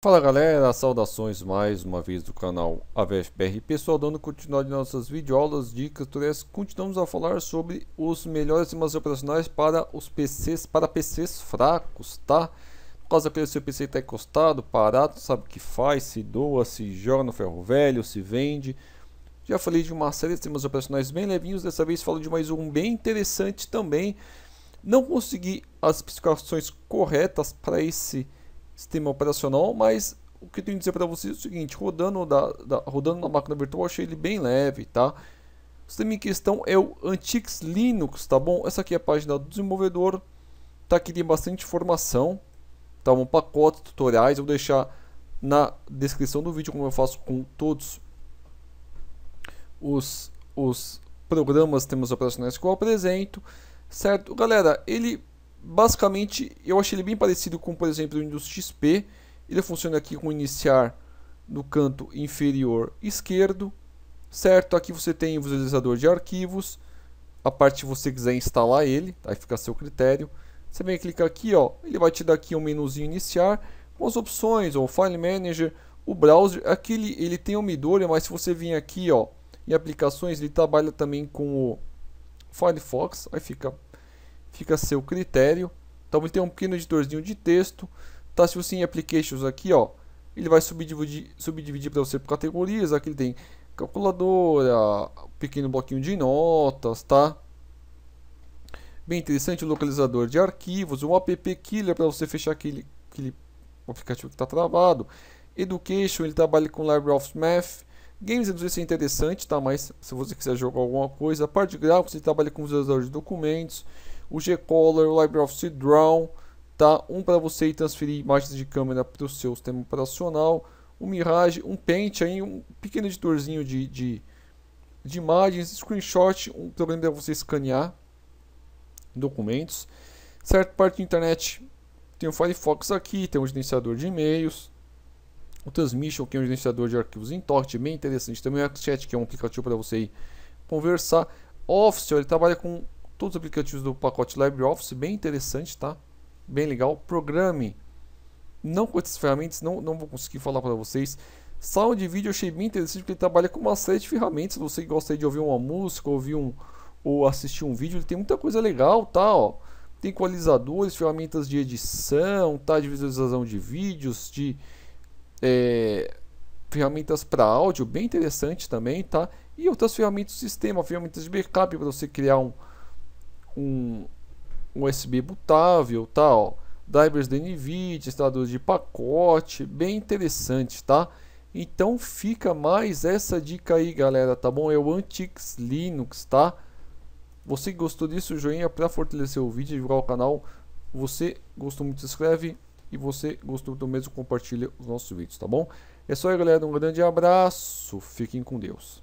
Fala galera, saudações mais uma vez do canal AVFBR Pessoal, dando continuidade nossas videoaulas, dicas, tutoriais Continuamos a falar sobre os melhores sistemas operacionais para os PCs, para PCs fracos, tá? Por causa que seu PC está encostado, parado, não sabe o que faz, se doa, se joga no ferro velho, se vende Já falei de uma série de sistemas operacionais bem levinhos, dessa vez falo de mais um bem interessante também Não consegui as especificações corretas para esse sistema operacional, mas o que eu tenho que dizer para vocês é o seguinte, rodando, da, da, rodando na máquina virtual achei ele bem leve, tá? O sistema em questão é o Antix Linux, tá bom? Essa aqui é a página do desenvolvedor, tá? Aqui tem bastante informação, tá? Um pacote, tutoriais, eu vou deixar na descrição do vídeo como eu faço com todos os, os programas, temas operacionais que eu apresento, certo? Galera, ele basicamente, eu achei ele bem parecido com, por exemplo, o Windows XP. Ele funciona aqui com iniciar no canto inferior esquerdo, certo? Aqui você tem o visualizador de arquivos, a parte que você quiser instalar ele, aí fica a seu critério. Você vem clicar aqui, ó, ele vai te dar aqui um menuzinho iniciar, com as opções, o File Manager, o browser, aqui ele, ele tem o Midori, mas se você vir aqui, ó, em aplicações, ele trabalha também com o Firefox, aí fica fica a seu critério. Então ele tem um pequeno editorzinho de texto. Tá, se você em applications aqui, ó, ele vai subdividir, subdividir para você por categorias. Aqui ele tem calculadora, pequeno bloquinho de notas, tá? Bem interessante o localizador de arquivos, um app killer para você fechar aquele, aquele aplicativo que está travado. Education, ele trabalha com Library of Math. Games, não sei se é interessante, tá? Mas se você quiser jogar alguma coisa. A parte gráfica, gráficos, ele trabalha com visualizador de documentos o G Color, o LibreOffice Draw, tá? Um para você transferir imagens de câmera para o seu sistema operacional, o Mirage, um Paint aí, um pequeno editorzinho de, de, de imagens, screenshot, um problema para você escanear documentos. Certa parte da internet tem o Firefox aqui, tem um gerenciador de e-mails, o Transmission, que é um gerenciador de arquivos em torrent, bem interessante. Também o Xchat, que é um aplicativo para você conversar. Office, ele trabalha com todos os aplicativos do pacote LibreOffice, bem interessante, tá? Bem legal. Programe. Não com essas ferramentas, não, não vou conseguir falar para vocês. Sound de vídeo eu achei bem interessante porque ele trabalha com uma série de ferramentas. Você gosta de ouvir uma música, ouvir um ou assistir um vídeo, ele tem muita coisa legal, tá? Ó. Tem equalizadores, ferramentas de edição, tá? De visualização de vídeos, de é, ferramentas para áudio, bem interessante também, tá? E outras ferramentas do sistema, ferramentas de backup para você criar um, um USB bootável, tá, Drivers da NVIDIA, instaladores de pacote, bem interessante, tá? Então fica mais essa dica aí, galera, tá bom? É o Antix Linux, tá? Você que gostou disso, joinha para fortalecer o vídeo e divulgar o canal. Você gostou muito, se inscreve. E você gostou do então mesmo, compartilha os nossos vídeos, tá bom? É só aí, galera. Um grande abraço. Fiquem com Deus.